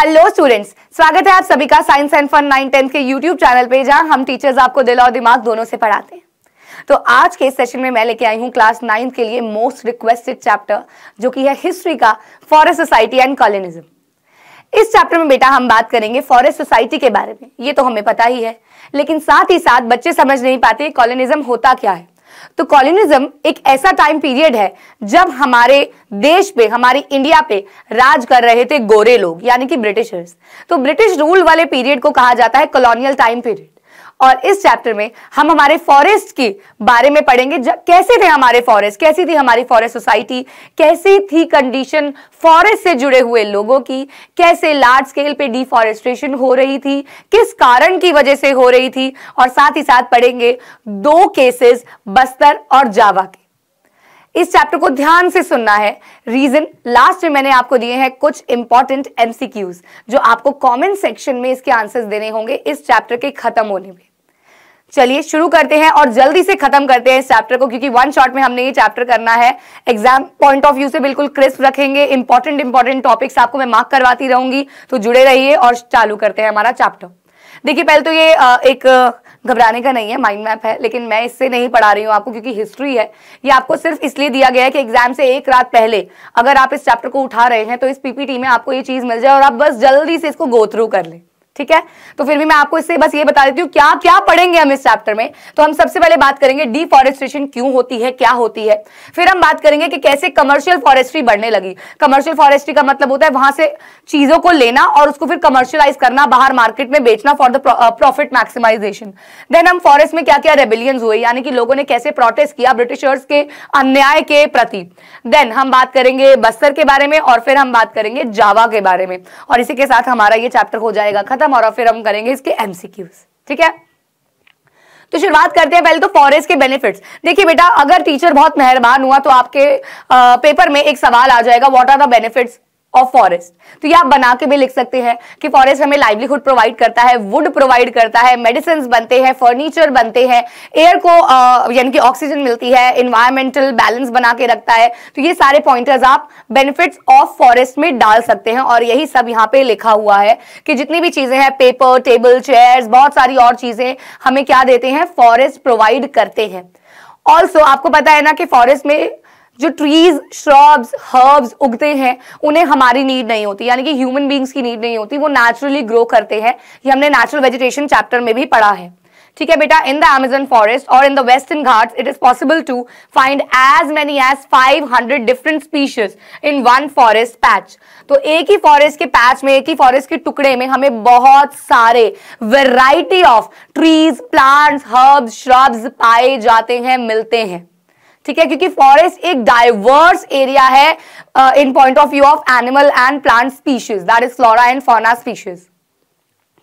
Hello students स्वागत है आप सभी का science and fun nine tenth के यूट्यूब चैनल पे जहां हम टीचर्स आपको दिल और दिमाग दोनों से पढ़ाते हैं तो आज के सेशन में मैं लेके आई हूं क्लास नाइन्थ के लिए मोस्ट रिक्वेस्टेड चैप्टर जो कि है हिस्ट्री का फॉरेस्ट सोसाइटी एंड कॉलोनिज्म इस चैप्टर में बेटा हम बात करेंगे फॉरेस्ट सोसाइटी के बारे में ये तो हमें पता ही है लेकिन साथ ही साथ बच्चे समझ नहीं पाते कॉलोनिज्म होता क्या है तो कॉलोनिज्म एक ऐसा टाइम पीरियड है जब हमारे देश पे हमारी इंडिया पे राज कर रहे थे गोरे लोग यानी कि ब्रिटिशर्स तो ब्रिटिश रूल वाले पीरियड को कहा जाता है कॉलोनियल टाइम पीरियड और इस चैप्टर में हम हमारे फॉरेस्ट के बारे में पढ़ेंगे कैसे थे हमारे फॉरेस्ट कैसी थी हमारी फॉरेस्ट सोसाइटी कैसी थी कंडीशन फॉरेस्ट से जुड़े हुए लोगों की कैसे लार्ज स्केल पे डिफॉरेस्ट्रेशन हो रही थी किस कारण की वजह से हो रही थी और साथ ही साथ पढ़ेंगे दो केसेस बस्तर और जावा के इस चैप्टर को ध्यान से सुनना है रीजन लास्ट में मैंने आपको दिए हैं कुछ इंपॉर्टेंट एमसीक्यूज जो आपको कमेंट सेक्शन में इसके आंसर्स देने होंगे इस चैप्टर के खत्म होने में चलिए शुरू करते हैं और जल्दी से खत्म करते हैं इस चैप्टर को क्योंकि वन शॉट में हमने ये चैप्टर करना है एग्जाम पॉइंट ऑफ व्यू से बिल्कुल क्रिस्प रखेंगे इंपॉर्टेंट इंपॉर्टेंट टॉपिक्स आपको मैं मार्क करवाती रहूंगी तो जुड़े रहिए और चालू करते हैं हमारा चैप्टर देखिए पहले तो ये एक घबराने का नहीं है माइंड मैप है लेकिन मैं इससे नहीं पढ़ा रही हूँ आपको क्योंकि हिस्ट्री है ये आपको सिर्फ इसलिए दिया गया है कि एग्जाम से एक रात पहले अगर आप इस चैप्टर को उठा रहे हैं तो इस पीपीटी में आपको ये चीज मिल जाए और आप बस जल्दी से इसको गो थ्रू कर लें ठीक है तो फिर भी मैं आपको इससे बस ये बता देती हूँ क्या क्या पढ़ेंगे हम इस चैप्टर में तो हम सबसे पहले बात करेंगे डिफॉरेस्ट्रेशन क्यों होती है क्या होती है फिर हम बात करेंगे कि कैसे कमर्शियल फॉरेस्ट्री बढ़ने लगी कमर्शियल फॉरेस्ट्री का मतलब होता है वहां से चीजों को लेना और उसको फिर कमर्शियलाइज करना बाहर मार्केट में बेचना for the profit maximization then हम फॉरेस्ट में क्या क्या रेबिलियन हुए यानी कि लोगों ने कैसे प्रोटेस्ट किया ब्रिटिशर्स के अन्याय के प्रति देन हम बात करेंगे बस्तर के बारे में और फिर हम बात करेंगे जावा के बारे में और इसी के साथ हमारा ये चैप्टर हो जाएगा खत्म खत्म और फिर हम करेंगे इसके एमसीक्यूज ठीक है तो शुरुआत करते हैं पहले तो फॉरेस्ट के बेनिफिट्स देखिए बेटा अगर टीचर बहुत मेहरबान हुआ तो आपके आ, पेपर में एक सवाल आ जाएगा व्हाट आर द बेनिफिट्स और फॉरेस्ट तो ये आप बना के भी लिख सकते हैं कि फॉरेस्ट हमें लाइवलीहुड प्रोवाइड करता है वुड प्रोवाइड करता है मेडिसिन बनते हैं फर्नीचर बनते हैं एयर को यानी कि ऑक्सीजन मिलती है इन्वायरमेंटल बैलेंस बना के रखता है तो ये सारे पॉइंटर्स आप बेनिफिट्स ऑफ फॉरेस्ट में डाल सकते हैं और यही सब यहाँ पे लिखा हुआ है कि जितनी भी चीजें हैं पेपर टेबल चेयर बहुत सारी और चीजें हमें क्या देते हैं फॉरेस्ट प्रोवाइड करते हैं ऑल्सो आपको पता है ना कि फॉरेस्ट में जो ट्रीज श्रब्स हर्ब्स उगते हैं उन्हें हमारी नीड नहीं होती यानी कि ह्यूमन बींग्स की नीड नहीं होती वो नेचुरली ग्रो करते हैं ये हमने नेचुरल वेजिटेशन चैप्टर में भी पढ़ा है ठीक है बेटा इन द अमेजन फॉरेस्ट और in the Western Ghats it is possible to find as many as 500 different species in one forest patch तो एक ही फॉरेस्ट के पैच में एक ही फॉरेस्ट के टुकड़े में हमें बहुत सारे variety of trees plants herbs shrubs पाए जाते हैं मिलते हैं ठीक है क्योंकि फॉरेस्ट एक डाइवर्स एरिया है in point of view of animal and plant species that is flora and fauna species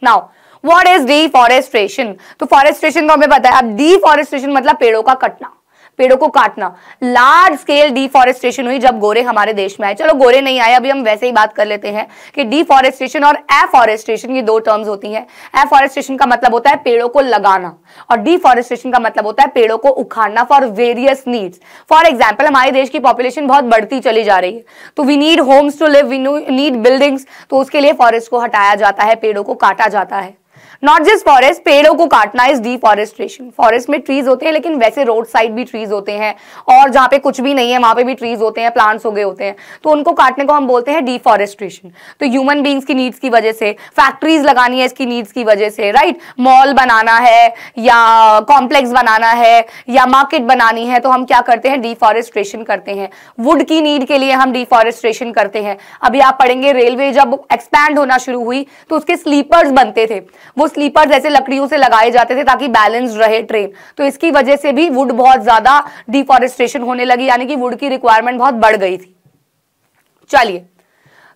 now what is deforestation तो फॉरेस्ट्रेशन को हमें पता है अब डी फॉरेस्ट्रेशन मतलब पेड़ों का कटना पेड़ों को काटना लार्ज स्केल डिफॉरेस्टेशन हुई जब गोरे हमारे देश में आए चलो गोरे नहीं आए अभी हम वैसे ही बात कर लेते हैं कि डिफॉरेस्टेशन और एफॉरेस्टेशन ये दो टर्म्स होती हैं एफॉरेस्टेशन का मतलब होता है पेड़ों को लगाना और डिफॉरेस्टेशन का मतलब होता है पेड़ों को उखाड़ना for various needs for example हमारे देश की पॉपुलेशन बहुत बढ़ती चली जा रही है तो we need homes to live we need buildings तो उसके लिए फॉरेस्ट को हटाया जाता है पेड़ों को काटा जाता है नॉट जस्ट फॉरेस्ट पेड़ों को काटना इज डिफॉरेस्ट्रेशन फॉरेस्ट में ट्रीज होते हैं लेकिन वैसे रोड साइड भी ट्रीज होते हैं और जहां पे कुछ भी नहीं है वहां पे भी ट्रीज होते हैं प्लांट्स हो गए होते हैं तो उनको काटने को हम बोलते हैं डिफॉरेस्ट्रेशन तो ह्यूमन बींग्स की नीड्स की वजह से फैक्ट्रीज लगानी है इसकी नीड्स की वजह से राइट मॉल बनाना है या कॉम्प्लेक्स बनाना है या मार्केट बनानी है तो हम क्या करते हैं डिफॉरेस्ट्रेशन करते हैं वुड की नीड के लिए हम डिफॉरेस्ट्रेशन करते हैं अभी आप पढ़ेंगे रेलवे जब एक्सपैंड होना शुरू हुई तो उसके स्लीपर्स बनते थे वो स्लीपर जैसे लकड़ियों से लगाए जाते थे ताकि बैलेंस रहे ट्रेन तो इसकी वजह से भी वुड बहुत ज्यादा डिफॉरेस्टेशन होने लगी यानी कि वुड की रिक्वायरमेंट बहुत बढ़ गई थी चलिए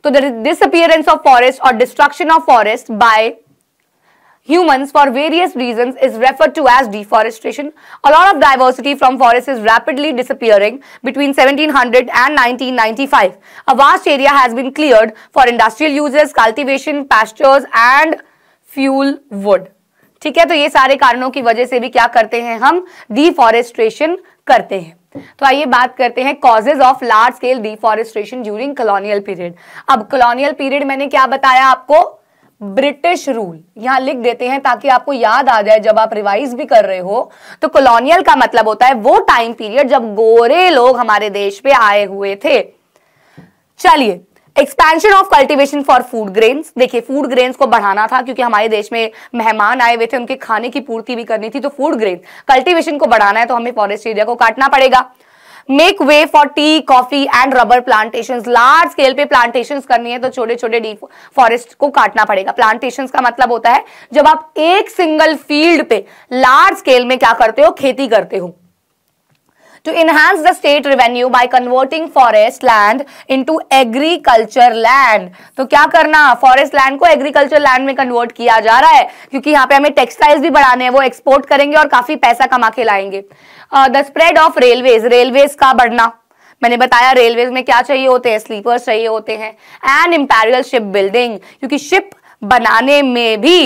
तो डिसअपियरेंस ऑफ फॉरेस्ट और destruction of forest by humans for various reasons is referred to as deforestation. A lot of diversity from forests is rapidly disappearing between 1700 and 1995. A vast area has been cleared for industrial uses, cultivation, pastures and fuel wood ठीक है तो ये सारे कारणों की वजह से भी क्या करते हैं हम डिफॉरेस्ट्रेशन करते हैं तो आइए बात करते हैं causes of large scale deforestation during colonial period अब कॉलोनियल पीरियड मैंने क्या बताया आपको ब्रिटिश रूल यहां लिख देते हैं ताकि आपको याद आ जाए जब आप रिवाइज भी कर रहे हो तो कॉलोनियल का मतलब होता है वो टाइम पीरियड जब गोरे लोग हमारे देश पे आए हुए थे चलिए expansion of cultivation for food grains देखिए फूड ग्रेन्स को बढ़ाना था क्योंकि हमारे देश में मेहमान आए हुए थे उनके खाने की पूर्ति भी करनी थी तो फूड ग्रेन कल्टीवेशन को बढ़ाना है तो हमें फॉरेस्ट एरिया को काटना पड़ेगा make way for tea coffee and rubber plantation large scale पे प्लांटेशन करनी है तो छोटे छोटे डी फॉरेस्ट को काटना पड़ेगा प्लांटेशन का मतलब होता है जब आप एक सिंगल फील्ड पे लार्ज स्केल में क्या करते हो खेती करते हो to enhance the state revenue by converting forest land into agriculture land तो क्या करना forest land को agriculture land में convert किया जा रहा है क्योंकि यहाँ पे हमें textiles भी बढ़ाने हैं वो export करेंगे और काफी पैसा कमा के लाएंगे the spread of railways railways का बढ़ना मैंने बताया रेलवे में क्या चाहिए होते हैं स्लीपर्स चाहिए होते हैं एंड इम्पेरियल शिप बिल्डिंग क्योंकि शिप बनाने में भी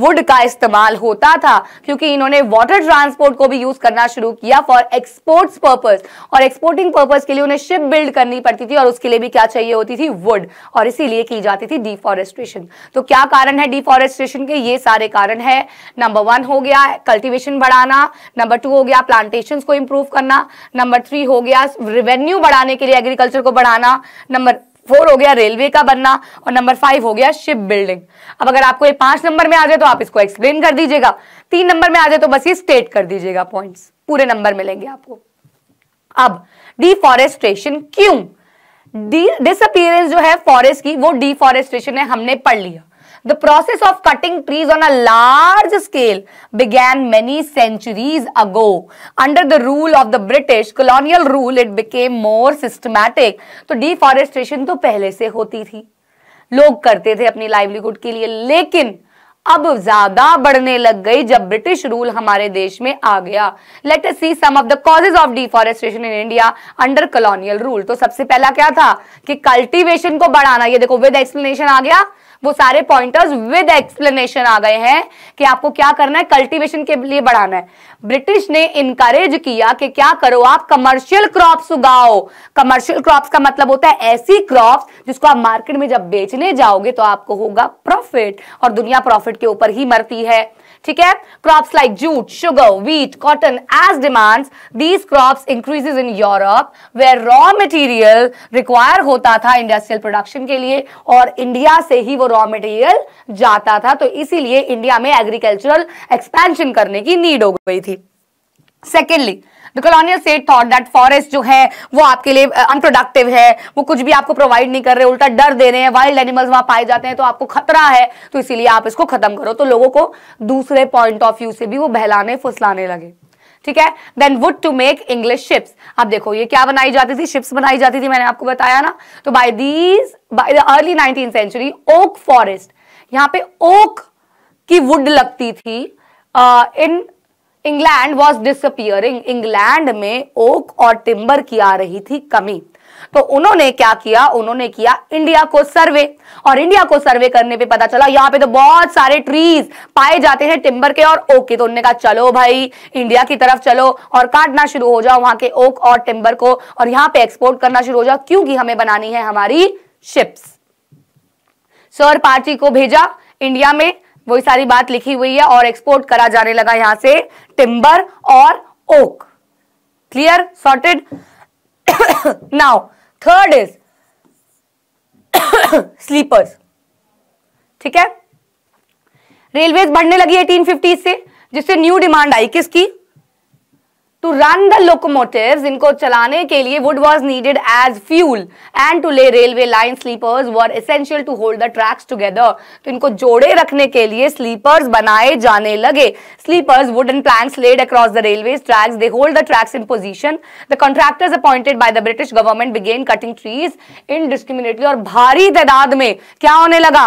वुड का इस्तेमाल होता था क्योंकि इन्होंने वाटर ट्रांसपोर्ट को भी यूज करना शुरू किया फॉर एक्सपोर्ट्स पर्पज और एक्सपोर्टिंग पर्पज के लिए उन्हें शिप बिल्ड करनी पड़ती थी और उसके लिए भी क्या चाहिए होती थी वुड और इसीलिए की जाती थी डिफॉरेस्ट्रेशन तो क्या कारण है डिफॉरेस्ट्रेशन के ये सारे कारण है नंबर वन हो गया कल्टिवेशन बढ़ाना नंबर टू हो गया प्लांटेशन को इम्प्रूव करना नंबर थ्री हो गया रिवेन्यू बढ़ाने के लिए एग्रीकल्चर को बढ़ाना नंबर फोर हो गया रेलवे का बनना और नंबर फाइव हो गया शिप बिल्डिंग अब अगर आपको ये पांच नंबर में आ जाए तो आप इसको एक्सप्लेन कर दीजिएगा तीन नंबर में आ जाए तो बस ये स्टेट कर दीजिएगा पॉइंट्स पूरे नंबर मिलेंगे आपको अब डिफॉरेस्ट्रेशन क्यों डिसअपियरेंस जो है फॉरेस्ट की वो डिफॉरेस्ट्रेशन है हमने पढ़ लिया The process of cutting trees on a large scale began many centuries ago. Under the rule of the British colonial rule, it became more systematic. तो deforestation तो पहले से होती थी लोग करते थे अपनी लाइवलीहुड के लिए लेकिन अब ज्यादा बढ़ने लग गई जब ब्रिटिश रूल हमारे देश में आ गया let's see some of the causes of deforestation in India under colonial rule तो सबसे पहला क्या था कि कल्टीवेशन को बढ़ाना ये देखो विद एक्सप्लेनेशन आ गया वो सारे पॉइंटर्स विद एक्सप्लेनेशन आ गए हैं कि आपको क्या करना है कल्टीवेशन के लिए बढ़ाना है ब्रिटिश ने इनकरेज किया कि क्या करो आप कमर्शियल क्रॉप्स उगाओ कमर्शियल क्रॉप्स का मतलब होता है ऐसी क्रॉप्स जिसको आप मार्केट में जब बेचने जाओगे तो आपको होगा प्रॉफिट और दुनिया प्रॉफिट के ऊपर ही मरती है ठीक है crops like jute sugar wheat cotton as demands these crop increases in Europe way raw material require होता था इंडस्ट्रियल प्रोडक्शन के लिए और इंडिया से ही वो रॉ मटेरियल जाता था तो इसीलिए इंडिया में एग्रीकल्चरल एक्सपेंशन करने की नीड हो गई थी secondly the colonial set thought that forest जो है वो आपके लिए अनप्रोडक्टिव है वो कुछ भी आपको प्रोवाइड नहीं कर रहे उल्टा डर दे रहे हैं वाइल्ड एनिमल्स वहां पाए जाते हैं तो आपको खतरा है तो इसीलिए आप इसको खत्म करो तो लोगों को दूसरे पॉइंट ऑफ व्यू से भी वो बहलाने फुसलाने लगे ठीक है then wood to make English ships अब देखो ये क्या बनाई जाती थी शिप्स बनाई जाती थी मैंने आपको बताया ना तो by these by the early nineteen century oak forest यहाँ पे ओक की वुड लगती थी in England was disappearing England में ओक और टिम्बर की आ रही थी कमी तो उन्होंने क्या किया उन्होंने किया इंडिया को सर्वे और इंडिया को सर्वे करने पे पता चला यहाँ पे तो बहुत सारे ट्रीज पाए जाते हैं टिम्बर के और ओक के तो उन्होंने कहा चलो भाई इंडिया की तरफ चलो और काटना शुरू हो जाओ वहां के ओक और टिम्बर को और यहां पे एक्सपोर्ट करना शुरू हो जाओ क्योंकि हमें बनानी है हमारी शिप्स सर पार्टी को भेजा इंडिया में वही सारी बात लिखी हुई है और एक्सपोर्ट करा जाने लगा यहां से टिम्बर और oak clear sorted now third is sleepers ठीक है रेलवे बढ़ने लगी 1850 से जिससे न्यू डिमांड आई किसकी टू रन द लोकोमोटिव इनको चलाने के लिए wood was needed as fuel and to lay railway line sleepers were essential to hold the tracks together तो इनको जोड़े रखने के लिए स्लीपर्स बनाए जाने लगे sleepers wood and plan laid across the railway tracks they hold the tracks in position the contractors appointed by the British government began cutting trees indiscriminately और भारी तादाद में क्या होने लगा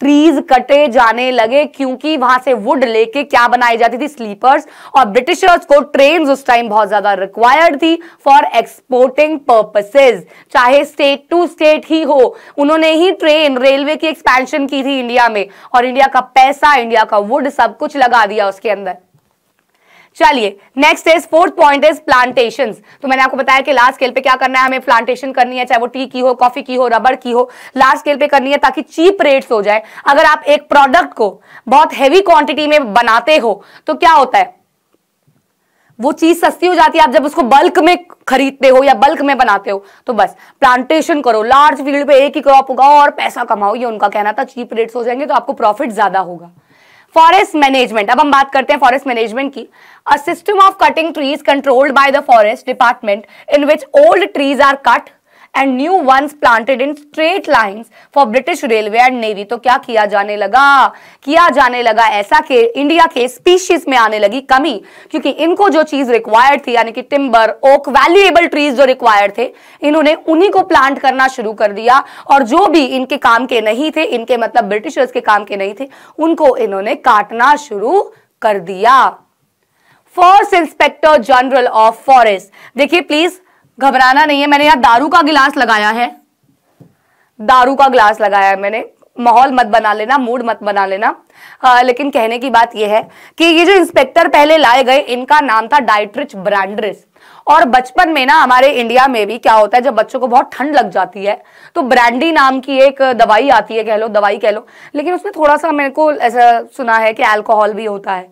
ट्रीज कटे जाने लगे क्योंकि वहां से वुड लेके क्या बनाई जाती थी स्लीपर्स और ब्रिटिशर्स को ट्रेन उस टाइम बहुत ज्यादा रिक्वायर्ड थी फॉर एक्सपोर्टिंग पर्पसेज चाहे स्टेट टू स्टेट ही हो उन्होंने ही ट्रेन रेलवे की एक्सपेंशन की थी इंडिया में और इंडिया का पैसा इंडिया का वुड सब कुछ लगा दिया उसके अंदर चलिए next is fourth point is plantation तो मैंने आपको बताया कि लार्ज स्केल पे क्या करना है हमें प्लांटेशन करनी है चाहे वो टी की हो कॉफी की हो रबर की हो लार्ज स्केल पे करनी है ताकि चीप रेट्स हो जाए अगर आप एक प्रोडक्ट को बहुत हैवी क्वांटिटी में बनाते हो तो क्या होता है वो चीज सस्ती हो जाती है आप जब उसको बल्क में खरीदते हो या बल्क में बनाते हो तो बस प्लांटेशन करो लार्ज फील्ड पे एक ही क्रॉप उगाओ और पैसा कमाओ ये उनका कहना था चीप रेट्स हो जाएंगे तो आपको प्रॉफिट ज्यादा होगा फॉरेस्ट मैनेजमेंट अब हम बात करते हैं फॉरेस्ट मैनेजमेंट की a system of cutting trees controlled by the forest department in which old trees are cut and new ones planted in straight lines for British railway and navy तो क्या किया जाने लगा किया जाने लगा ऐसा के इंडिया के स्पीशीज में आने लगी कमी क्योंकि इनको जो चीज रिक्वायर्ड थी यानी कि टिम्बर ओक वैल्यूएबल ट्रीज जो रिक्वायर्ड थे इन्होंने उन्हीं को प्लांट करना शुरू कर दिया और जो भी इनके काम के नहीं थे इनके मतलब ब्रिटिशर्स के काम के नहीं थे उनको इन्होंने काटना शुरू कर दिया first inspector general of forest देखिए प्लीज घबराना नहीं है मैंने यहाँ दारू का गिलास लगाया है दारू का गिलास लगाया है मैंने माहौल मत बना लेना मूड मत बना लेना आ, लेकिन कहने की बात यह है कि ये जो इंस्पेक्टर पहले लाए गए इनका नाम था डाइट्रिच ब्रांड्रिस और बचपन में ना हमारे इंडिया में भी क्या होता है जब बच्चों को बहुत ठंड लग जाती है तो ब्रांडी नाम की एक दवाई आती है कह लो दवाई कह लो लेकिन उसमें थोड़ा सा मेरे को ऐसा सुना है कि एल्कोहल भी होता है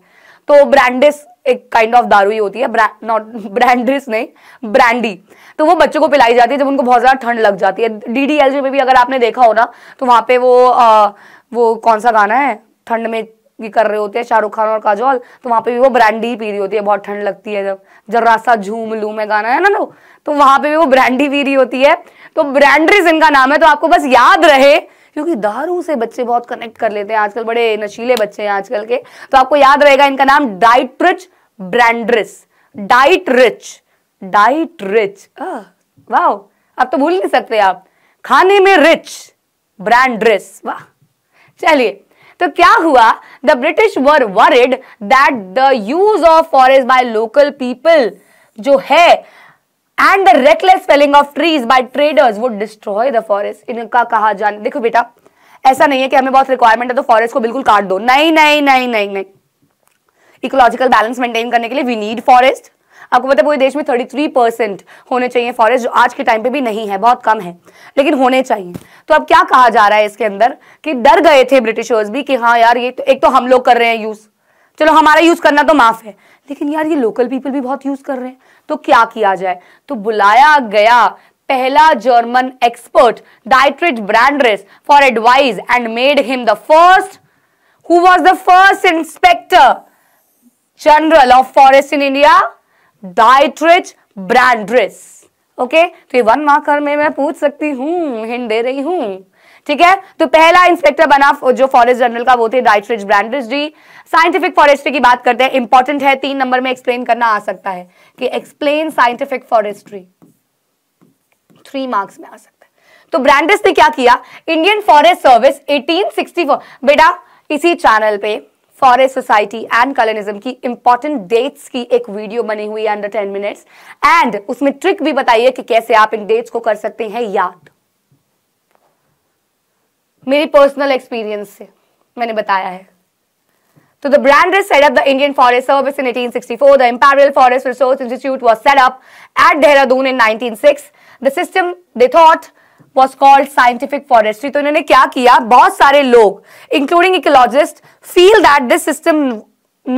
तो ब्रांडिस एक काइंड ऑफ दारू ही होती है नॉट ब्रांड्रिस नहीं ब्रांडी तो वो बच्चों को पिलाई जाती है जब उनको बहुत ज़्यादा ठंड लग जाती है डी में भी अगर आपने देखा हो ना तो वहाँ पे वो आ, वो कौन सा गाना है ठंड में भी कर रहे होते हैं शाहरुख खान और काजोल तो वहाँ पे भी वो ब्रांडी पी रही होती है बहुत ठंड लगती है जब जर्रा सा झूम लू में गाना है ना तो वहाँ पे भी वो ब्रांडी पी रही होती है तो ब्रांड्रिस इनका नाम है तो आपको बस याद रहे क्योंकि दारू से बच्चे बहुत कनेक्ट कर लेते हैं आजकल बड़े नशीले बच्चे हैं आजकल के तो आपको याद रहेगा इनका नाम Dietrich Brandis Dietrich Dietrich वाह अब तो भूल नहीं सकते आप खाने में रिच ब्रांड्रिस वाह चलिए तो क्या हुआ the British were worried that the use of forest by local people जो है and the reckless felling of trees by traders would destroy the forest इनका कहा जाने देखो बेटा ऐसा नहीं है कि हमें बहुत रिक्वायरमेंट है तो फॉरेस्ट को बिल्कुल काट दो नहीं नहीं नहीं नहीं नहीं इकोलॉजिकल बैलेंस मेंटेन करने के लिए वी नीड फॉरेस्ट आपको पता है पूरे देश में 33 परसेंट होने चाहिए फॉरेस्ट जो आज के टाइम पे भी नहीं है बहुत कम है लेकिन होने चाहिए तो अब क्या कहा जा रहा है इसके अंदर कि डर गए थे ब्रिटिशर्स भी कि हाँ यार ये तो, एक तो हम लोग कर रहे हैं यूज़ चलो हमारा यूज करना तो माफ है लेकिन यार ये लोकल पीपल भी बहुत यूज कर रहे हैं तो क्या किया जाए तो बुलाया गया पहला German expert Dietrich Brandis for advice and made him the first who was the first inspector general of forest in India Dietrich Brandis okay तो ये वन मार्कर में मैं पूछ सकती हूँ हिंट दे रही हूं ठीक है तो पहला इंस्पेक्टर बना जो फॉरेस्ट जनरल का वो थे Dietrich Brandis ji scientific forestry की बात करते हैं इंपॉर्टेंट है तीन नंबर में एक्सप्लेन करना आ सकता है कि explain scientific forestry three marks में आ सकता है तो ब्रांडिस ने क्या किया इंडियन फॉरेस्ट सर्विस एटीन बेटा इसी चैनल पे फॉरेस्ट सोसाइटी एंड कॉलोनिज्म की इंपॉर्टेंट डेट्स की एक वीडियो बनी हुई है अंडर टेन मिनट्स एंड उसमें ट्रिक भी बताइए कि कैसे आप इन डेट्स को कर सकते हैं याद मेरी पर्सनल एक्सपीरियंस से मैंने बताया है तो the Brandis set up the Indian forest service in 1864 the imperial forest resource institute was set up at Dehradun in 1906 the system they thought was called scientific forestry तो इन्होंने क्या किया बहुत सारे लोग including ecologist feel that this system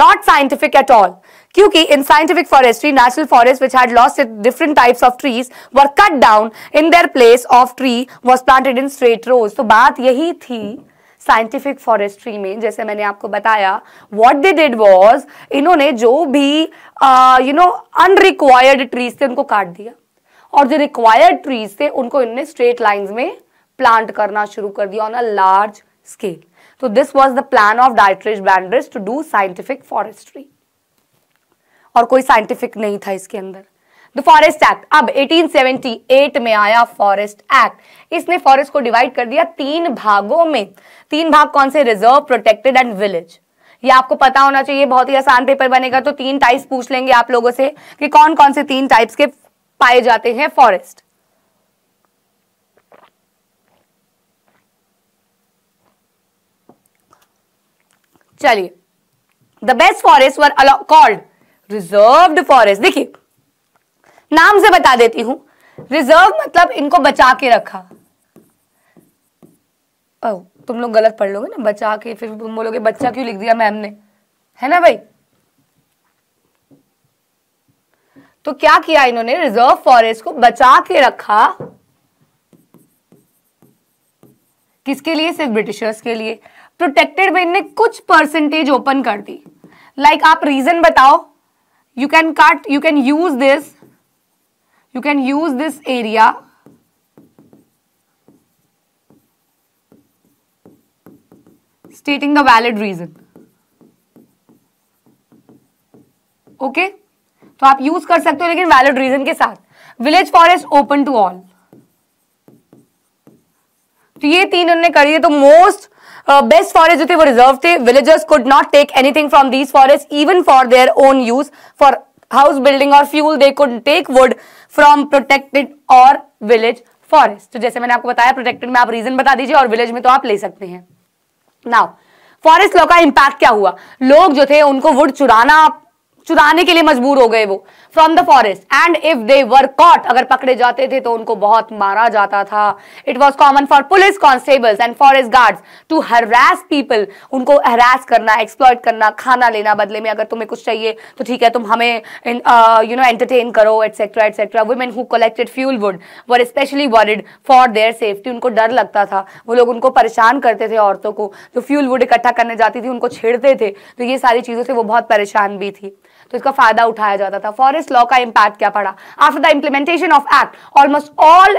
not scientific at all क्योंकि in scientific forestry national forests which had lost different types of trees were cut down in their place of tree was planted in straight rows तो बात यही थी scientific forestry में जैसे मैंने आपको बताया व्हाट दे डिड वाज इन्होंने जो भी यू नो अनरिक्वायर्ड ट्रीज थे उनको काट दिया और जो रिक्वायर्ड ट्रीज थे उनको इन्होंने स्ट्रेट लाइंस में प्लांट करना शुरू कर दिया ऑन अ लार्ज स्केल तो this was the plan of Dietrich Brandis to do scientific forestry और कोई साइंटिफिक नहीं था इसके अंदर द फॉरेस्ट एक्ट अब 1878 में आया फॉरेस्ट एक्ट इसने फॉरेस्ट को डिवाइड कर दिया तीन भागों में तीन भाग कौन से रिजर्व प्रोटेक्टेड एंड विलेज ये आपको पता होना चाहिए बहुत ही आसान पेपर बनेगा तो तीन टाइप्स पूछ लेंगे आप लोगों से कि कौन कौन से तीन टाइप्स के पाए जाते हैं फॉरेस्ट चलिए the best forest were called reserve forest देखिए नाम से बता देती हूं रिजर्व मतलब इनको बचा के रखा ओ, तुम लोग गलत पढ़ लोगे ना बचा के फिर तुम बोलोगे बच्चा क्यों लिख दिया मैम ने है ना भाई तो क्या किया इन्होंने रिजर्व फॉरेस्ट को बचा के रखा किसके लिए सिर्फ ब्रिटिशर्स के लिए प्रोटेक्टेड में इनने कुछ परसेंटेज ओपन कर दी लाइक like आप रीजन बताओ you can cut you can use this you can use this area stating the valid reason okay okay? तो आप यूज कर सकते हो लेकिन वैलिड रीजन के साथ village forest open to all तो ये तीन उन्होंने करी है तो मोस्ट बेस्ट uh, फॉरेस्ट जो थे वो रिजर्व थे villagers could not take anything from these forest even for their own use for house building और fuel they could take wood from protected और विलेज फॉरेस्ट तो जैसे मैंने आपको बताया प्रोटेक्टेड में आप रीजन बता दीजिए और विलेज में तो आप ले सकते हैं नाउ फॉरेस्ट लॉ का इंपैक्ट क्या हुआ लोग जो थे उनको वुड चुराना चुराने के लिए मजबूर हो गए वो from the forest and if they were caught अगर पकड़े जाते थे तो उनको बहुत मारा जाता था it was common for police constables and forest guards to harass people उनको हरास करना एक्सप्लॉयट करना खाना लेना बदले में अगर तुम्हें कुछ चाहिए तो ठीक है तुम हमें यू नो एंटरटेन करो etcetera etcetera women who collected fuel wood were specially worried for their safety उनको डर लगता था वो लोग उनको परेशान करते थे औरतों को जो फ्यूल वुड इकट्ठा करने जाती थी उनको छेड़ते थे तो ये सारी चीज़ों से वो बहुत परेशान भी थी तो इसका फायदा उठाया जाता था फॉरेस्ट लॉ का इम्पैक्ट क्या पड़ा after the implementation of act almost all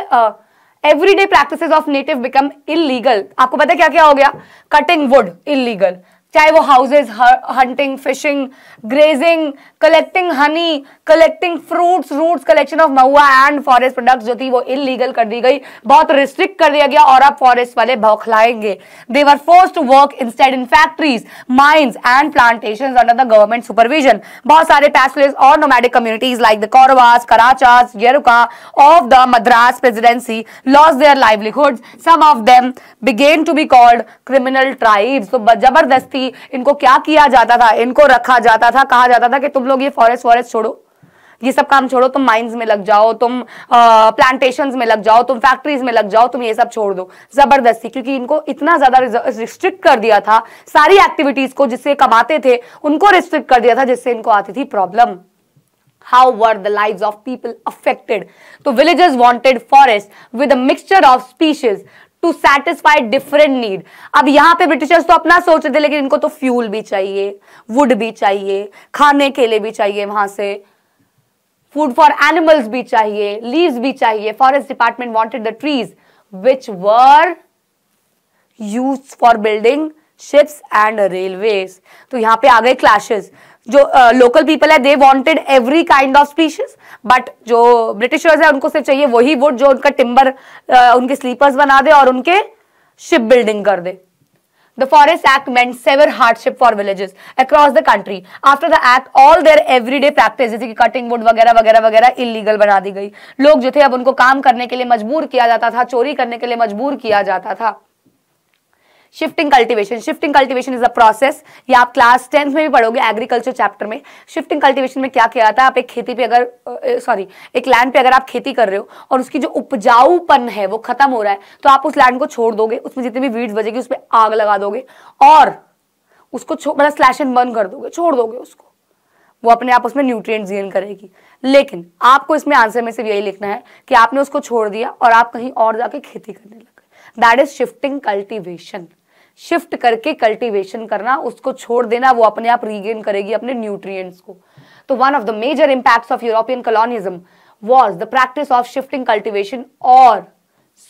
everyday practices of native become illegal आपको पता क्या क्या हो गया कटिंग वुड इलीगल चाहे वो houses hunting fishing grazing collecting honey collecting fruits roots collection of mahua and forest products जो थी वो इलीगल कर दी गई बहुत रिस्ट्रिक्ट कर दिया गया और अब फॉरेस्ट वाले बौखलाएंगे they were force to work instead in factories mines and plantation under the government supervision बहुत सारे पैसलेस और nomadic communities like the Koravas Karachas Yeruka of the Madras Presidency loss their livelihood some of them began to be called criminal tribes तो जबरदस्ती थी इनको क्या किया जाता था इनको रखा जाता था कहा जाता था कि तुम लोग ये फॉरेस्ट फॉरेस्ट छोड़ो ये सब काम छोड़ो तुम माइंस में लग जाओ तुम प्लांटेशन में लग जाओ तुम फैक्ट्रीज में लग जाओ तुम ये सब छोड़ दो जबरदस्ती क्योंकि इनको इतना ज्यादा रिस्ट्रिक्ट कर दिया था सारी एक्टिविटीज को जिससे कमाते थे उनको रिस्ट्रिक्ट कर दिया था जिससे इनको आती थी problem how were the live of people affected तो villages wanted forest with mixture of species to satisfy different need अब यहां पे ब्रिटिशर्स तो अपना सोच रहे थे लेकिन इनको तो फ्यूल भी चाहिए वुड भी चाहिए खाने के लिए भी चाहिए वहां से फूड फॉर एनिमल्स भी चाहिए लीव्स भी चाहिए forest department wanted the trees which were use for building ships and railways तो यहां पे आ गए क्लैशेस जो लोकल पीपल है they wanted every kind of species but जो ब्रिटिशर्स है उनको सिर्फ चाहिए वही वुड जो उनका टिम्बर उनके स्लीपर्स बना दे और उनके शिप बिल्डिंग कर दे The Forest Act meant severe hardship for villages across the country. After the act, all their everyday practice जैसे कि कटिंग वुड वगैरह वगैरह वगैरह इलीगल बना दी गई लोग जो थे अब उनको काम करने के लिए मजबूर किया जाता था चोरी करने के लिए मजबूर किया जाता था shifting cultivation shifting cultivation is a process ये आप क्लास टेंथ में भी पढ़ोगे एग्रीकल्चर चैप्टर में शिफ्टिंग कल्टीवेशन में क्या किया जाता है आप एक खेती पे अगर सॉरी एक लैंड पे अगर आप खेती कर रहे हो और उसकी जो उपजाऊपन है वो खत्म हो रहा है तो आप उस लैंड को छोड़ दोगे उसमें जितनी भी वीड्स बजेगी उस पर आग लगा दोगे और उसको मतलब स्लैश एंड बर्न कर दोगे छोड़ दोगे उसको वो अपने आप उसमें न्यूट्रिएंट्स गेन करेगी लेकिन आपको इसमें आंसर में सिर्फ यही लिखना है कि आपने उसको छोड़ दिया और आप कहीं और जाके खेती करने लगे that is shifting cultivation shift करके कल्टीवेशन करना उसको छोड़ देना वो अपने आप रीगेन करेगी अपने न्यूट्रिएंट्स को तो one of the major impacts of European colonialism was the practice of shifting cultivation और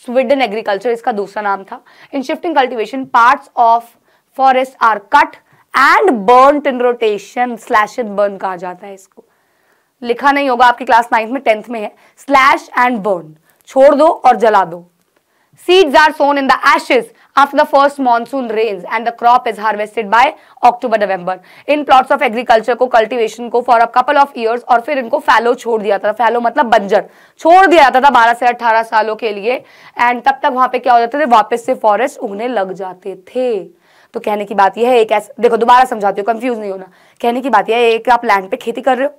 स्वीडन एग्रीकल्चर इसका दूसरा नाम था in shifting cultivation part of forest are cut and burn in rotation slash burn कहा जाता है इसको लिखा नहीं होगा आपकी क्लास नाइन्थ में टेंथ में है स्लैश एंड बर्न छोड़ दो और जला दो seeds are sown in the ashes after the first monsoon rains and the crop is harvested by october november in plots of agriculture को cultivation को for a couple of years और फिर इनको fallow छोड़ दिया जाता था fallow मतलब बंजर छोड़ दिया जाता था 12 से 18 सालों के लिए एंड तब तक वहां पे क्या हो जाते थे वापस से फॉरेस्ट उगने लग जाते थे तो कहने की बात यह है एक ऐसा देखो दोबारा समझाती हूँ कंफ्यूज नहीं होना कहने की बात यह है एक आप लैंड पे खेती कर रहे हो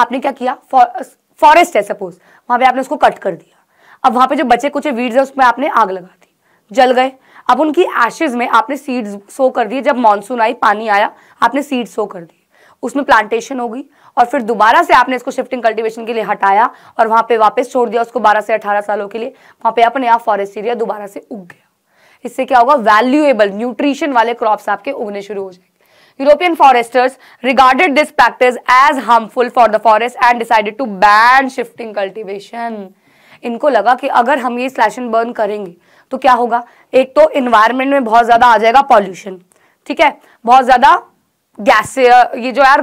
आपने क्या किया फॉरेस्ट है सपोज वहां पे आपने उसको कट कर दिया अब वहां पे जो बचे कुछ वीड्स है उसमें आपने आग लगा दी जल गए अब उनकी एशेज में आपने सीड्स सो कर दिए जब मानसून आई पानी आया आपने सीड्स सो कर दिए उसमें प्लांटेशन होगी और फिर दोबारा से आपने इसको शिफ्टिंग कल्टीवेशन के लिए हटाया और वहां पे वापस छोड़ दिया उसको 12 से 18 सालों के लिए वहां पे अपने आप फॉरेस्ट एरिया दोबारा से उग गया इससे क्या होगा वैल्यूएबल न्यूट्रिशन वाले क्रॉप्स आपके उगने शुरू हो जाएंगे European foresters regarded this practice as harmful for the forest and decided to ban shifting cultivation इनको लगा कि अगर हम ये स्लैशन बर्न करेंगे तो क्या होगा एक तो इन्वायरमेंट में बहुत ज़्यादा आ जाएगा पॉल्यूशन ठीक है बहुत ज़्यादा गैस ये जो यार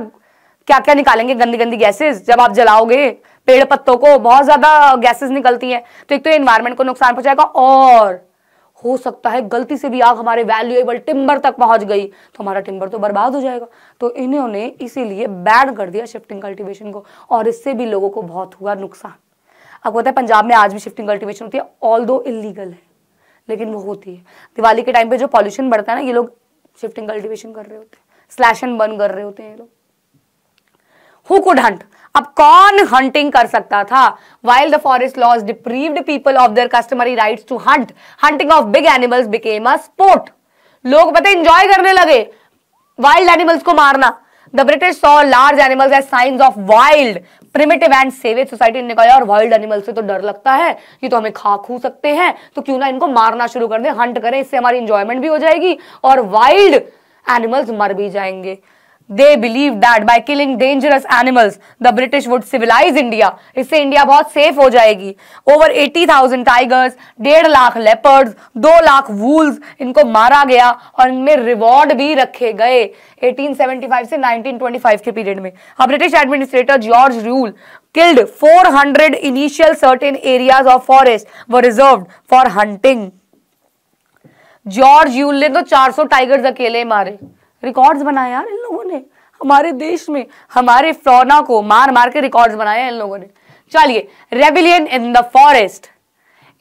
क्या क्या निकालेंगे गंदी गंदी गैसेस जब आप जलाओगे पेड़ पत्तों को बहुत ज़्यादा गैसेस निकलती हैं तो एक तो इन्वायरमेंट को नुकसान पहुंचाएगा और हो सकता है गलती से भी आग हमारे वैल्यूएबल टिम्बर तक पहुंच गई तो हमारा टिम्बर तो बर्बाद हो जाएगा तो इन्होंने इसीलिए बैन कर दिया शिफ्टिंग कल्टीवेशन को और इससे भी लोगों को बहुत हुआ नुकसान आपको पता है पंजाब में आज भी शिफ्टिंग कल्टीवेशन होती है ऑल दो इलीगल है लेकिन वो होती है दिवाली के टाइम पे जो पॉल्यूशन बढ़ता है ना ये लोग शिफ्टिंग कल्टिवेशन कर रहे होते हैं स्लैश एंड बर्न कर रहे होते हैं ये लोग हु कुड हंट अब कौन हंटिंग कर सकता था while the forest laws deprived people of their customary rights to hunt hunting of big animals became a sport लोग पता इंजॉय करने लगे वाइल्ड एनिमल्स को मारना the British saw large animals as signs of wild primitive and savage society ने कहा यार wild animal से तो डर लगता है ये तो हमें खा खू सकते हैं तो क्यों ना इनको मारना शुरू कर दे हंट करें इससे हमारी इंजॉयमेंट भी हो जाएगी और वाइल्ड एनिमल्स मर भी जाएंगे they believe that by killing dangerous animals the British would civilize India इससे इंडिया बहुत सेफ हो जाएगी ओवर एटी थाउजेंड टाइगर्स डेढ़ लाख लेपर्ड दो लाख वूल्स इनको मारा गया और इनमें रिवॉर्ड भी रखे गए 1875 से 1925 के पीरियड में अब British administrator George Yule killed 400 initial certain areas of forest व reserve for hunting George Yule ने तो 400 टाइगर्स अकेले मारे रिकॉर्ड्स बनाए यार इन लोगों ने हमारे देश में हमारे फ्लोना को मार मार के रिकॉर्ड्स बनाए इन लोगों ने चलिए rebellion in the forest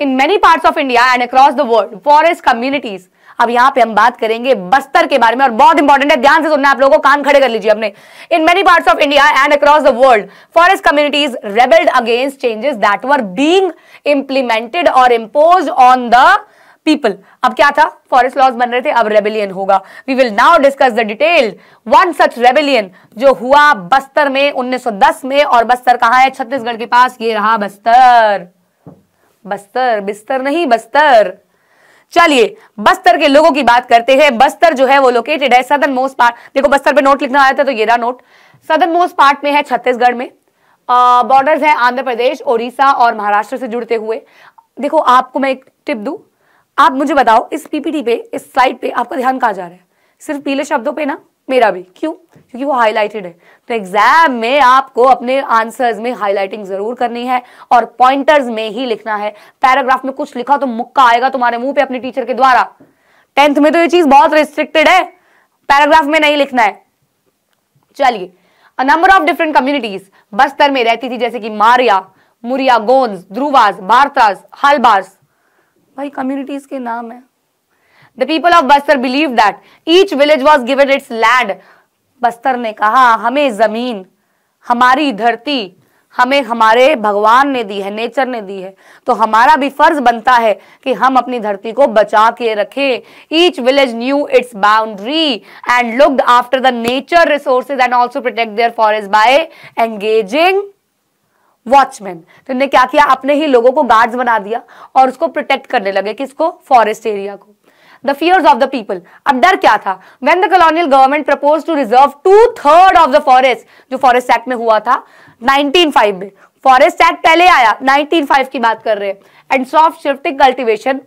in many parts of India and across the world forest communities अब यहां पे हम बात करेंगे बस्तर के बारे में और बहुत इंपॉर्टेंट है ध्यान से सुनना आप लोगों को कान खड़े कर लीजिए अपने in many parts of India and across the world forest communities rebelled against changes that were being implemented और इम्पोज ऑन द पीपल अब क्या था फॉरेस्ट लॉज बन रहे थे अब रेबेलियन होगा we will now discuss the detail one such rebellion जो हुआ बस्तर में 1910 में और बस्तर कहाँ है छत्तीसगढ़ के पास ये रहा बस्तर बस्तर बिस्तर नहीं बस्तर चलिए बस्तर के लोगों की बात करते हैं बस्तर जो है वो लोकेटेड है सदन मोस्ट पार्ट देखो बस्तर पे नोट लिखना आया था तो ये रहा नोट सदन मोस्ट पार्ट में है छत्तीसगढ़ में बॉर्डर्स है आंध्र प्रदेश ओडिशा और महाराष्ट्र से जुड़ते हुए देखो आपको मैं एक टिप दू आप मुझे बताओ इस पीपीटी पे इस स्लाइड पे आपका ध्यान कहाँ जा रहा है सिर्फ पीले शब्दों पे ना मेरा भी क्यों क्योंकि वो हाईलाइटेड है तो एग्जाम में आपको अपने आंसर्स में हाईलाइटिंग जरूर करनी है और पॉइंटर्स में ही लिखना है पैराग्राफ में कुछ लिखा तो मुक्का आएगा तुम्हारे मुंह पे अपने टीचर के द्वारा टेंथ में तो ये चीज बहुत रिस्ट्रिक्टेड है पैराग्राफ में नहीं लिखना है चलिए number of different communities Bastar में रहती थी जैसे कि मारिया मुरिया गोन्स ध्रुवास भारतास हलबास भाई कम्युनिटीज के नाम है the people of Bastar believe that each village was given its land Bastar ने कहा हमें जमीन हमारी धरती हमें हमारे भगवान ने दी है नेचर ने दी है तो हमारा भी फर्ज बनता है कि हम अपनी धरती को बचा के रखें each village knew its boundary and looked after the nature resources and also protect their forest by engaging watchman तो इन्हें क्या किया अपने ही लोगों को गार्ड्स बना दिया और उसको प्रोटेक्ट करने लगे किसको फॉरेस्ट एरिया को the fears of the people अब डर क्या था when the colonial government propose to reserve two third of the forest जो फॉरेस्ट एक्ट में हुआ था 1905 में फॉरेस्ट एक्ट पहले आया 1905 की बात कर रहे हैं एंड सॉफ्ट shifting cultivation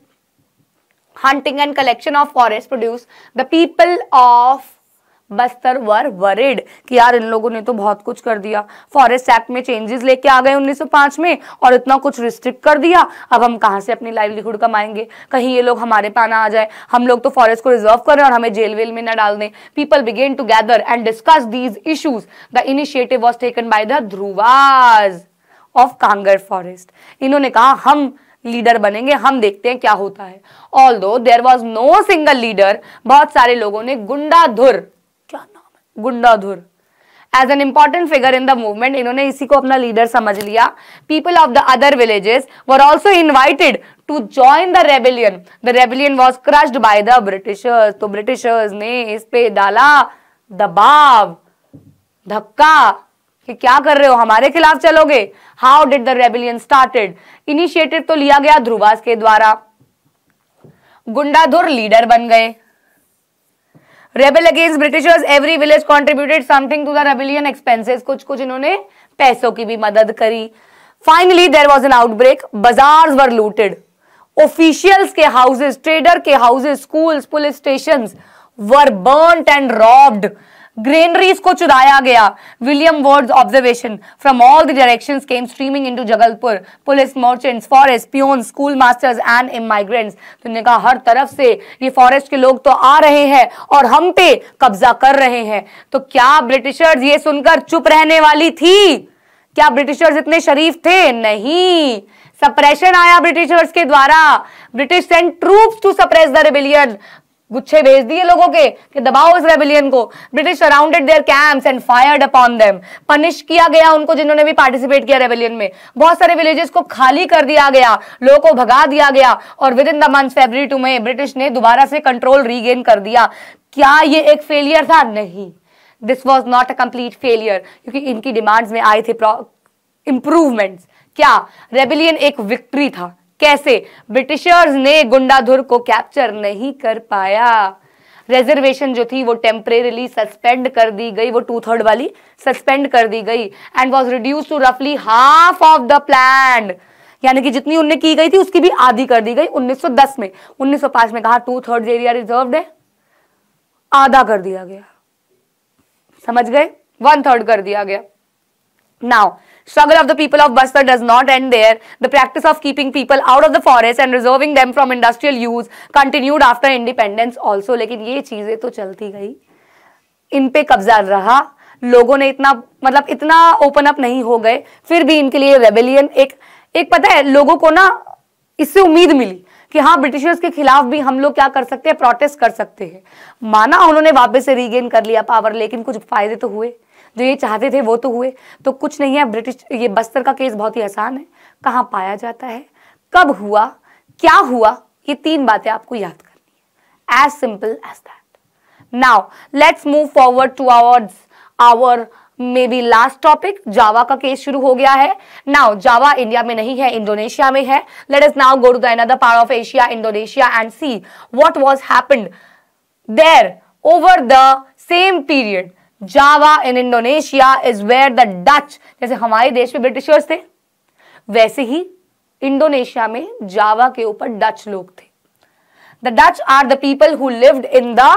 hunting and collection of forest produce the people of Bastar were worried कि यार इन लोगों ने तो बहुत कुछ कर दिया फॉरेस्ट एक्ट में चेंजेस लेके आ गए 1905 में और इतना कुछ रिस्ट्रिक्ट कर दिया अब हम कहाँ से अपनी लाइवलीहुड कमाएंगे कहीं ये लोग हमारे पाना आ जाए हम लोग तो फॉरेस्ट को रिजर्व करें और हमें जेल वेल में ना डाल दें people begin to gather and discuss these issues the initiative was taken by the Dhurwas of Kanger forest इन्होंने कहा हम लीडर बनेंगे हम देखते हैं क्या होता है although there was no single leader बहुत सारे लोगों ने Gunda Dhur Gundadhur as an important figure in the movement इन्होंने इसी को अपना लीडर समझ लिया people of the other villages were also invited to join the rebellion the rebellion was crushed by the Britishers तो ब्रिटिशर्स ने इस पे डाला दबाव धक्का कि क्या कर रहे हो हमारे खिलाफ चलोगे how did the rebellion started initiative तो लिया गया ध्रुवास के द्वारा गुंडाधुर लीडर बन गए rebel against Britishers every village contributed something to the rebellion expenses कुछ कुछ इन्होंने पैसों की भी मदद करी finally there was an outbreak bazaar were looted officials के हाउसेज ट्रेडर के houses schools police station were burn and robbed granaries को चुराया गया William Ward observation from all the directions came streaming into Jagdalpur police merchants forest peon school masters and immigrants तुमने कहा हर तरफ से ये फॉरेस्ट के लोग तो आ रहे हैं और हम पे कब्जा कर रहे हैं तो क्या ब्रिटिशर्स ये सुनकर चुप रहने वाली थी क्या ब्रिटिशर्स इतने शरीफ थे नहीं सप्रेशन आया ब्रिटिशर्स के द्वारा British sent troops to suppress the rebellion गुच्छे भेज दिए लोगों के कि दबाओ इस रेबिलियन को British surrounded their camps and fired upon them punish किया गया उनको जिन्होंने भी पार्टिसिपेट किया रेबिलियन में बहुत सारे विलेजेस को खाली कर दिया गया लोगों को भगा दिया गया और within the month February two में ब्रिटिश ने दोबारा से कंट्रोल रीगेन कर दिया क्या ये एक फेलियर था नहीं this was not a complete failure क्योंकि इनकी डिमांड्स में आए थे इम्प्रूवमेंट्स क्या रेबिलियन एक विक्ट्री था कैसे ब्रिटिशर्स ने गुंडाधुर को कैप्चर नहीं कर पाया रिजर्वेशन जो थी वो टेम्परेली सस्पेंड कर दी गई वो टू थर्ड वाली सस्पेंड कर दी गई एंड वॉज रिड्यूस टू रफली हाफ ऑफ द प्लान यानी कि जितनी उनने की गई थी उसकी भी आधी कर दी गई 1910 में 1905 में कहा टू थर्ड एरिया रिजर्व है आधा कर दिया गया समझ गए वन थर्ड कर दिया गया now Struggle of the people of Bastar does not end there. The practice of keeping people out of the forest and reserving them from industrial use continued after independence also. लेकिन ये चीजें तो चलती गई इन पे कब्जा रहा लोगों ने इतना मतलब इतना ओपन अप नहीं हो गए फिर भी इनके लिए रेबेलियन एक एक पता है लोगों को ना इससे उम्मीद मिली कि हाँ ब्रिटिशर्स के खिलाफ भी हम लोग क्या कर सकते हैं प्रोटेस्ट कर सकते हैं माना उन्होंने वापस से रीगेन कर लिया पावर लेकिन कुछ फायदे तो हुए जो ये चाहते थे वो तो हुए तो कुछ नहीं है ब्रिटिश ये बस्तर का केस बहुत ही आसान है कहाँ पाया जाता है कब हुआ क्या हुआ ये तीन बातें आपको याद करनी है as simple as that now let's move forward towards our may be last topic Java का केस शुरू हो गया है नाउ जावा इंडिया में नहीं है इंडोनेशिया में है let's now go to the part of Asia Indonesia and see what was happened there over the same period Java in Indonesia is where the Dutch जैसे हमारे देश में ब्रिटिशर्स थे वैसे ही इंडोनेशिया में जावा के ऊपर डच लोग थे the Dutch are the people who lived in the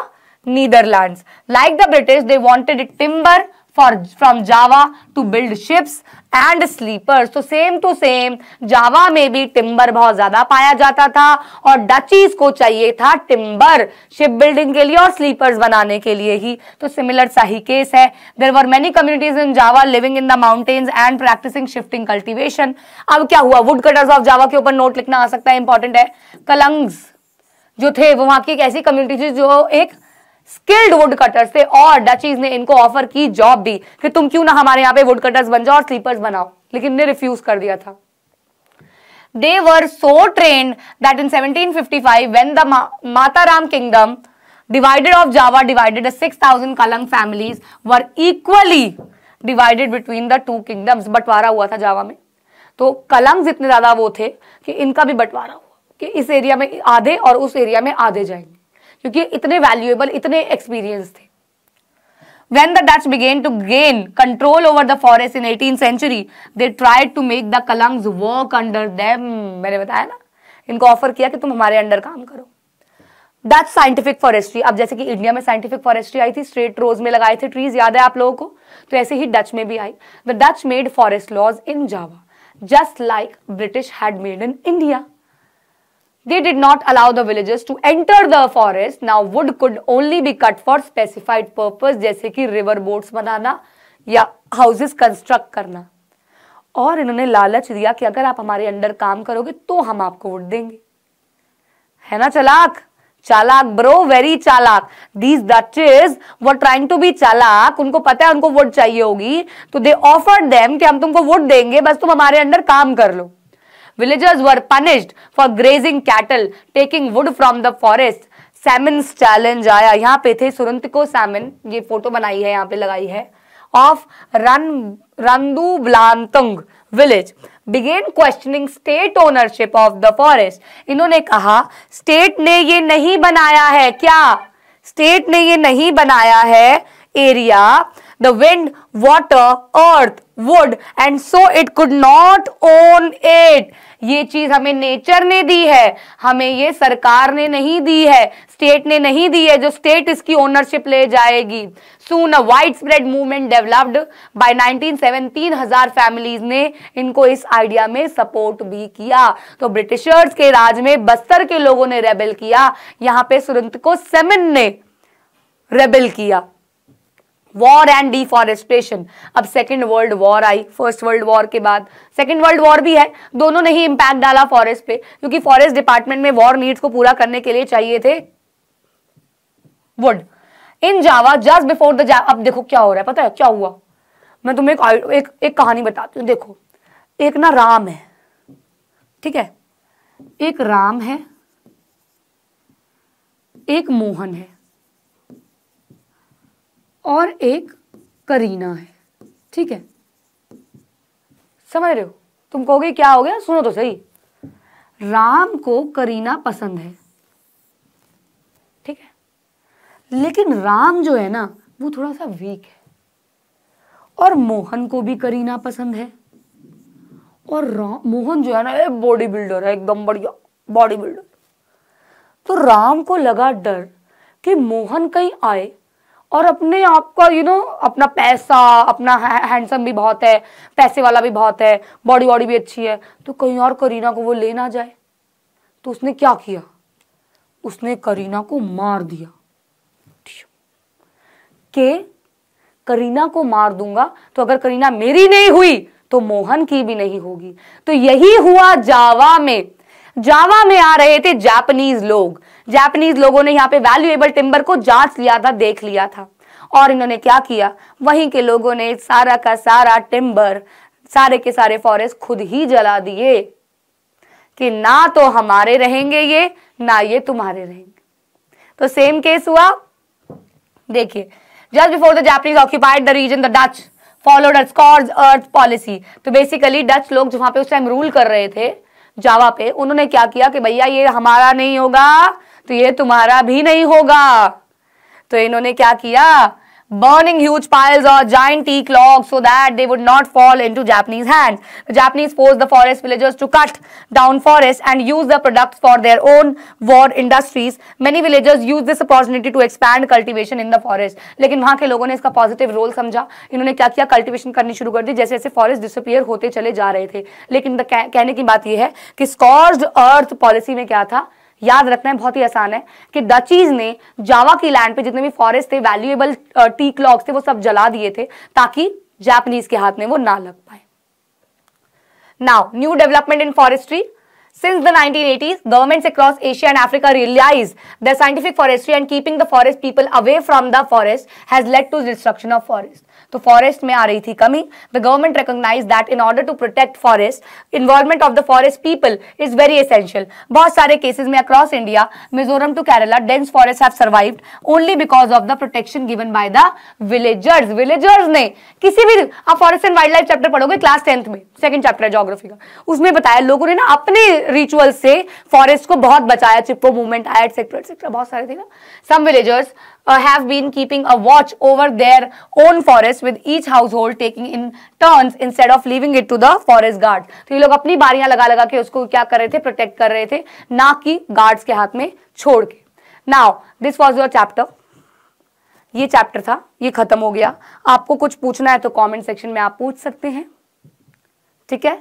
Netherlands like the British they wanted timber for from Java to build ships and sleeper तो सेम टू सेम जावा में भी टिम्बर बहुत ज्यादा पाया जाता था और डचीज को चाहिए था टिम्बर शिप बिल्डिंग के लिए और स्लीपर्स बनाने के लिए ही तो सिमिलर सा ही केस है there were many communities in Java living in the mountains and practicing shifting cultivation अब क्या हुआ वुड कटर्स ऑफ जावा के ऊपर नोट लिखना आ सकता है इंपॉर्टेंट है कलंग्स जो थे वो वहां की एक ऐसी कम्युनिटी थी जो एक स्किल्ड वुड कटर्स थे और डचीज ने इनको ऑफर की जॉब दी कि तुम क्यों ना हमारे यहाँ पे वुड कटर्स बन जाओ और स्लीपर्स बनाओ लेकिन ने रिफ्यूज कर दिया था they were so train that in 1755 when the Mataram kingdom divided of Java divided six thousand Kalang families were equally divided between the two kingdoms बंटवारा हुआ था जावा में तो कलंग इतने ज्यादा वो थे कि इनका भी बंटवारा हुआ कि इस एरिया में आधे और उस एरिया में आधे जाएंगे क्योंकि इतने वैल्यूएबल इतने एक्सपीरियंस थे When the Dutch began to gain control over the forest in 18th century, they tried to make the Kalangs work under them. मैंने बताया ना इनको ऑफर किया कि तुम हमारे अंडर काम करो डच साइंटिफिक फॉरेस्ट्री अब जैसे कि इंडिया में साइंटिफिक फॉरेस्ट्री आई थी स्ट्रेट रोज में लगाए थे ट्रीज याद है आप लोगों को तो ऐसे ही डच में भी आई the Dutch made forest laws in Java just like British had made in India They did not allow the villagers to enter the forest. Now wood could only be cut for specified purpose जैसे कि river boats बनाना या houses construct करना और इन्होंने लालच दिया कि अगर आप हमारे अंडर काम करोगे तो हम आपको वोट देंगे है ना चलाक चालाक ब्रो वेरी चालाक these Dutches were trying to be चालाक उनको पता है उनको वोट चाहिए होगी तो दे ऑफर देम कि हम तुमको वोट देंगे बस तुम हमारे अंडर काम कर लो Villagers were punished for grazing cattle, taking wood from the forest. Samin challenge आया यहाँ पे थे सुरंत को सैमन ये फोटो बनाई है यहाँ पे लगाई है ऑफ रन Randublatung village began questioning state ownership of the forest इन्होंने कहा स्टेट ने ये नहीं बनाया है क्या स्टेट ने ये नहीं बनाया है area the wind water earth wood and so it could not own it ये चीज हमें नेचर ने दी है हमें ये सरकार ने नहीं दी है स्टेट ने नहीं दी है जो स्टेट इसकी ओनरशिप ले जाएगी soon a wide spread movement developed by seven तीन हजार फैमिलीज ने इनको इस आइडिया में सपोर्ट भी किया तो ब्रिटिशर्स के राज में बस्तर के लोगों ने रेबल किया यहां पे सुरंत को सेमिन ने रेबल किया वॉर एंड डिफॉरेस्टेशन अब second world war I first world war के बाद सेकेंड वर्ल्ड वॉर भी है दोनों ने ही इम्पैक्ट डाला फॉरेस्ट पे क्योंकि फॉरेस्ट डिपार्टमेंट में वॉर नीड्स को पूरा करने के लिए चाहिए थे wood in Java just before the अब देखो क्या हो रहा है पता है क्या हुआ मैं तुम्हें एक एक, एक कहानी बताती हूँ देखो एक ना राम है ठीक है एक राम है एक मोहन है और एक करीना है ठीक है समझ रहे हो तुम कहोगे क्या हो गया सुनो तो सही राम को करीना पसंद है ठीक है लेकिन राम जो है ना वो थोड़ा सा वीक है और मोहन को भी करीना पसंद है और मोहन जो है ना एक बॉडी बिल्डर है एकदम बढ़िया बॉडी बिल्डर तो राम को लगा डर कि मोहन कहीं आए और अपने आप का यू नो अपना पैसा अपना हैंडसम भी बहुत है पैसे वाला भी बहुत है बॉडी वॉडी भी अच्छी है तो कहीं और करीना को वो ले ना जाए तो उसने क्या किया उसने करीना को मार दिया के करीना को मार दूंगा तो अगर करीना मेरी नहीं हुई तो मोहन की भी नहीं होगी तो यही हुआ जावा में जावा में आ रहे थे जापानीज लोग जापानीज लोगों ने यहाँ पे वैल्यूएबल टिम्बर को जांच लिया था देख लिया था और इन्होंने क्या किया वहीं के लोगों ने सारा का सारा टिम्बर सारे के सारे फॉरेस्ट खुद ही जला दिए कि ना तो हमारे रहेंगे ये ना ये तुम्हारे रहेंगे तो सेम केस हुआ देखिए just before the Japanese occupied the region the Dutch followed scorched earth policy तो बेसिकली डच लोग जो वहां पे उस टाइम रूल कर रहे थे जावा पे उन्होंने क्या किया कि भैया ये हमारा नहीं होगा तो ये तुम्हारा भी नहीं होगा तो इन्होंने क्या किया बर्निंग ह्यूज पाइल्स और जॉइंट टी क्लॉक so that they would not fall into Japanese hand Japanese force the forest villagers to cut down forest and use the product for their own war industries many villagers use this opportunity to expand cultivation in the forest लेकिन वहां के लोगों ने इसका positive role समझा इन्होंने क्या किया कल्टिवेशन करनी शुरू कर दी जैसे जैसे फॉरेस्ट डिसअपियर होते चले जा रहे थे लेकिन कहने की बात यह है कि स्कॉर्ड अर्थ पॉलिसी में क्या था याद रखना है बहुत ही आसान है कि डचीज ने जावा की लैंड पे जितने भी फॉरेस्ट थे वैल्यूएबल टी क्लॉक्स थे वो सब जला दिए थे ताकि जापानीज के हाथ में वो ना लग पाए Now, new development in forestry. Since the 1980s, governments across Asia and Africa realized that scientific forestry and keeping the forest people away from the forest has led to destruction of forest. तो forest में आ रही थी कमी the government recognize that in order to protect forest involvement of the forest people is very essential बहुत सारे cases में across India Mizoram to Kerala dense forest have survived only because of the protection given by the villagers villagers ने किसी भी आप forest and wild life chapter पढ़ोगे class tenth में second chapter है जोग्राफी का उसमें बताया लोगों ने ना अपने रिचुअल से फॉरेस्ट को बहुत बचाया चिप्पो मूवमेंट आया एक्सेट्रा एक्सेट्रा बहुत सारे थे ना some villagers uh, have been keeping a watch over their own forest with each household taking in turns instead of leaving it to the forest guard to ye log apni बारियां laga laga ke usko kya kar rahe the protect kar rahe the na ki guards ke हाथ mein chhod ke now this was your chapter ये chapter था ये खत्म हो गया आपको कुछ पूछना है तो कमेंट सेक्शन में आप पूछ सकते हैं ठीक है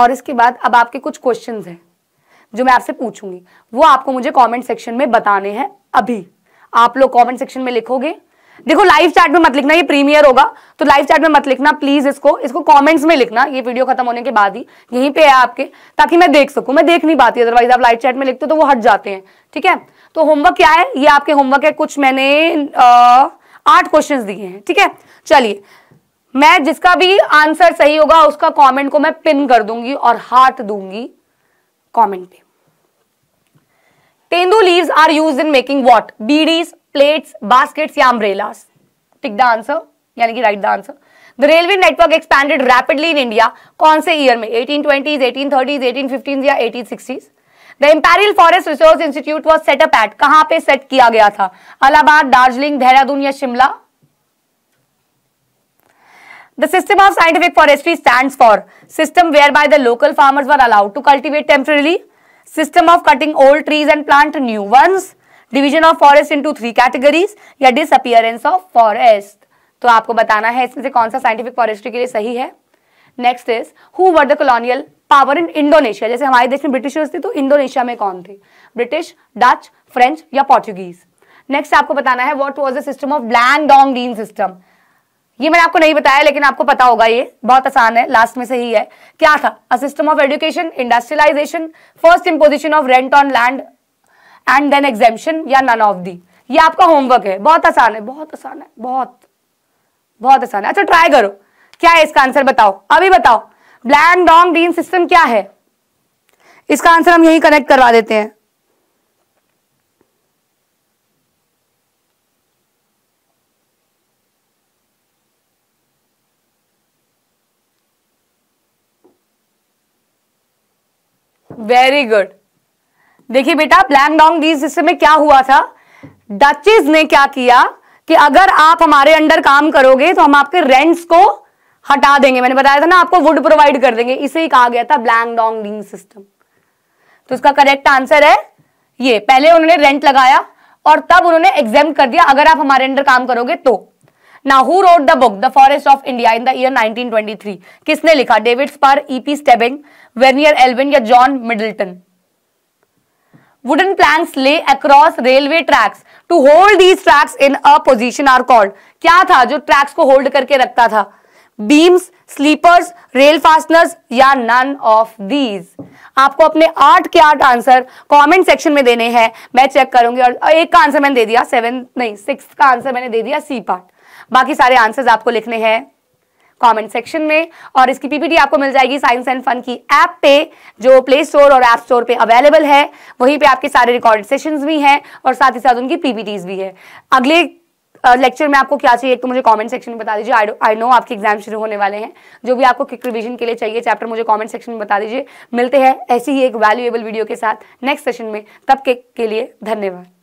और इसके बाद अब आपके कुछ क्वेश्चंस हैं जो मैं आपसे पूछूंगी वो आपको मुझे कमेंट सेक्शन में बताने हैं अभी आप लोग कमेंट सेक्शन में लिखोगे देखो लाइव चैट में मत लिखना ये प्रीमियर होगा तो लाइव चैट में मत लिखना प्लीज इसको इसको कमेंट्स में लिखना ये वीडियो खत्म होने के बाद ही यहीं पे है आपके ताकि मैं देख सकूं मैं देख नहीं पाती अदरवाइज आप लाइव चैट में लिखते हो तो वो हट जाते हैं ठीक है तो होमवर्क क्या है ये आपके होमवर्क है कुछ मैंने आठ क्वेश्चन दिए हैं ठीक है चलिए मैं जिसका भी आंसर सही होगा उसका कॉमेंट को मैं पिन कर दूंगी और हाथ दूंगी कॉमेंट पे Tendu leaves are used in making what? Beedies, plates, baskets या umbrellas. tick the answer. yani ki write the answer. The railway network expanded rapidly in India. kaun se year mein 1820s, 1830s, 1815s ya 1860s? the imperial forest forest institute was set up at kahan pe set kiya gaya tha allahabad darjeeling dehradun ya shimla The system of scientific forestry stands for system whereby the local farmers were allowed to cultivate temporarily system of cutting old trees and plant new ones division of forest into three categories या disappearance of forest तो आपको बताना है इसमें से कौन सा scientific forestry के लिए सही है next is who were the colonial power in Indonesia जैसे हमारे देश में ब्रिटिशर्स थे तो इंडोनेशिया में कौन थे ब्रिटिश डच फ्रेंच या पोर्चुगीज नेक्स्ट आपको बताना है what was the system of bland dong dean system ये मैंने आपको नहीं बताया लेकिन आपको पता होगा ये बहुत आसान है लास्ट में से ही है क्या था a system of education industrialization first imposition of rent on land and then exemption या नन ऑफ दी ये आपका होमवर्क है बहुत आसान है बहुत आसान है बहुत बहुत आसान है अच्छा ट्राई करो क्या है इसका आंसर बताओ अभी बताओ ब्लैंड डॉन्ग डीन सिस्टम क्या है इसका आंसर हम यही कनेक्ट करवा देते हैं वेरी गुड देखिए बेटा ब्लैंग डॉन्ग डीज हिस्से में क्या हुआ था डचेज ने क्या किया कि अगर आप हमारे अंडर काम करोगे तो हम आपके रेंट्स को हटा देंगे मैंने बताया था ना आपको वुड प्रोवाइड कर देंगे इसे ही कहा गया था ब्लैंग डॉन्ग डिंग सिस्टम तो इसका करेक्ट आंसर है ये पहले उन्होंने रेंट लगाया और तब उन्होंने एग्जाम कर दिया अगर आप हमारे अंडर काम करोगे तो ना who wrote the book the forest of India in the year 1923 किसने लिखा डेविड पर ईपी स्टेबिंग वेनियर एल्विन या John Middleton wooden planks lay across railway tracks to hold these tracks in a position are called क्या था जो tracks को hold करके रखता था बीम्स स्लीपर्स रेल फास्टनर्स या नन ऑफ दीज आपको अपने आठ के आठ आंसर कमेंट सेक्शन में देने हैं मैं चेक करूंगी और एक का आंसर मैंने दे दिया सेवन नहीं सिक्स का आंसर मैंने दे दिया सी पार्ट बाकी सारे आंसर्स आपको लिखने हैं कमेंट सेक्शन में और इसकी पीपीटी आपको मिल जाएगी साइंस एंड फन की ऐप पे जो प्ले स्टोर और ऐप स्टोर पे अवेलेबल है वहीं पे आपके सारे रिकॉर्डेड सेशंस भी हैं और साथ ही साथ उनकी पीपीटीज भी है अगले लेक्चर में आपको क्या चाहिए एक तो मुझे कमेंट सेक्शन में बता दीजिए आई नो आपके एग्जाम शुरू होने वाले हैं जो भी आपको क्विक रिविजन के लिए चाहिए चैप्टर मुझे कॉमेंट सेक्शन में बता दीजिए मिलते हैं ऐसी ही एक वैल्यूएबल वीडियो के साथ नेक्स्ट सेशन में तब के, के लिए धन्यवाद